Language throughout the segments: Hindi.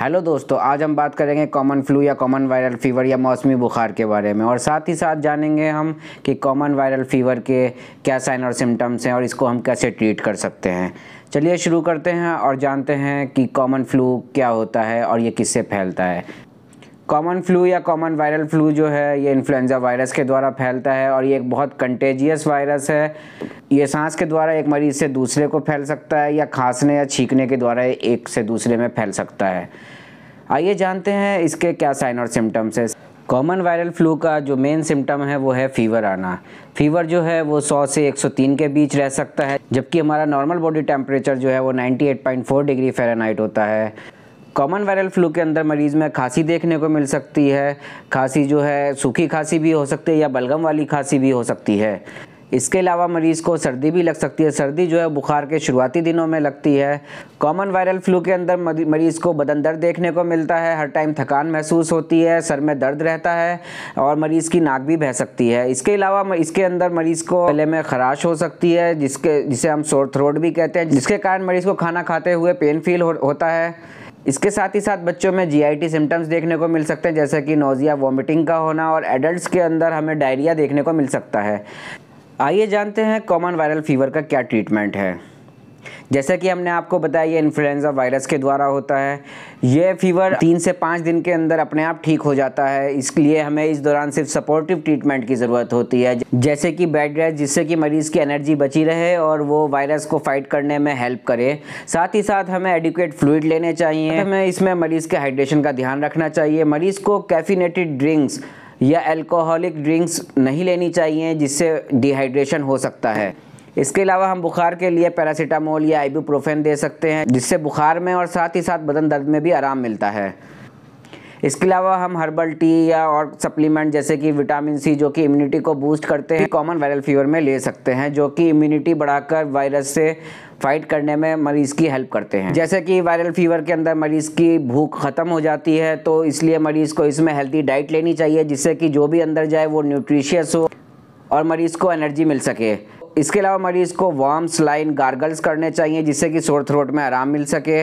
हेलो दोस्तों आज हम बात करेंगे कॉमन फ्लू या कॉमन वायरल फीवर या मौसमी बुखार के बारे में और साथ ही साथ जानेंगे हम कि कॉमन वायरल फीवर के क्या साइन और सिम्टम्स हैं और इसको हम कैसे ट्रीट कर सकते हैं चलिए शुरू करते हैं और जानते हैं कि कॉमन फ्लू क्या होता है और ये किससे फैलता है कॉमन फ्लू या कॉमन वायरल फ्लू जो है ये इन्फ्लुएंजा वायरस के द्वारा फैलता है और ये एक बहुत कंटेजियस वायरस है ये सांस के द्वारा एक मरीज से दूसरे को फैल सकता है या खांसने या छींकने के द्वारा एक से दूसरे में फैल सकता है आइए जानते हैं इसके क्या साइन और सिम्टम्स है कॉमन वायरल फ्लू का जो मेन सिम्टम है वो है फीवर आना फीवर जो है वो 100 से 103 के बीच रह सकता है जबकि हमारा नॉर्मल बॉडी टेम्परेचर जो है वो 98.4 डिग्री फ़ारेनहाइट होता है कॉमन वायरल फ्लू के अंदर मरीज में खांसी देखने को मिल सकती है खांसी जो है सूखी खांसी भी हो सकती है या बलगम वाली खांसी भी हो सकती है इसके अलावा मरीज़ को सर्दी भी लग सकती है सर्दी जो है बुखार के शुरुआती दिनों में लगती है कॉमन वायरल फ्लू के अंदर मरीज़ को बदन दर्द देखने को मिलता है हर टाइम थकान महसूस होती है सर में दर्द रहता है और मरीज़ की नाक भी बह सकती है इसके अलावा इसके अंदर मरीज़ को गले में खराश हो सकती है जिसके जिसे हम शोर थ्रोट भी कहते हैं जिसके कारण मरीज़ को खाना खाते हुए पेन फील हो, होता है इसके साथ ही साथ बच्चों में जीआईटी सिम्टम्स देखने को मिल सकते हैं जैसे कि नोज़िया वॉमिटिंग का होना और एडल्ट्स के अंदर हमें डायरिया देखने को मिल सकता है आइए जानते हैं कॉमन वायरल फीवर का क्या ट्रीटमेंट है जैसे कि हमने आपको बताया ये इन्फ्लुएंजा वायरस के द्वारा होता है ये फीवर तीन से पाँच दिन के अंदर अपने आप ठीक हो जाता है इसलिए हमें इस दौरान सिर्फ सपोर्टिव ट्रीटमेंट की ज़रूरत होती है जैसे कि बेड रेस्ट जिससे कि मरीज़ की एनर्जी बची रहे और वो वायरस को फाइट करने में हेल्प करे साथ ही साथ हमें एडिकुएट फ्लूड लेने चाहिए हमें इसमें मरीज़ के हाइड्रेशन का ध्यान रखना चाहिए मरीज़ को कैफिनेटेड ड्रिंक्स या एल्कोहलिक ड्रिंक्स नहीं लेनी चाहिए जिससे डिहाइड्रेशन हो सकता है इसके अलावा हम बुखार के लिए पैरासीटामोल या आइबूप्रोफेन दे सकते हैं जिससे बुखार में और साथ ही साथ बदन दर्द में भी आराम मिलता है इसके अलावा हम हर्बल टी या और सप्लीमेंट जैसे कि विटामिन सी जो कि इम्यूनिटी को बूस्ट करते हैं कॉमन वायरल फीवर में ले सकते हैं जो कि इम्यूनिटी बढ़ाकर वायरस से फाइट करने में मरीज़ की हेल्प करते हैं जैसे कि वायरल फीवर के अंदर मरीज़ की भूख ख़त्म हो जाती है तो इसलिए मरीज़ को इसमें हेल्दी डाइट लेनी चाहिए जिससे कि जो भी अंदर जाए वो न्यूट्रिशियस हो और मरीज़ को एनर्जी मिल सके इसके अलावा मरीज़ को वार्म स्लाइन गार्गल्स करने चाहिए जिससे कि शोर थ्रोट में आराम मिल सके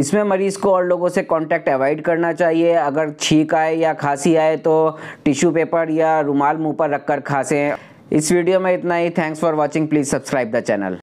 इसमें मरीज़ को और लोगों से कांटेक्ट अवॉइड करना चाहिए अगर छींक आए या खांसी आए तो टिश्यू पेपर या रुमाल मुंह पर रखकर खांसें इस वीडियो में इतना ही thanks for watching please subscribe the channel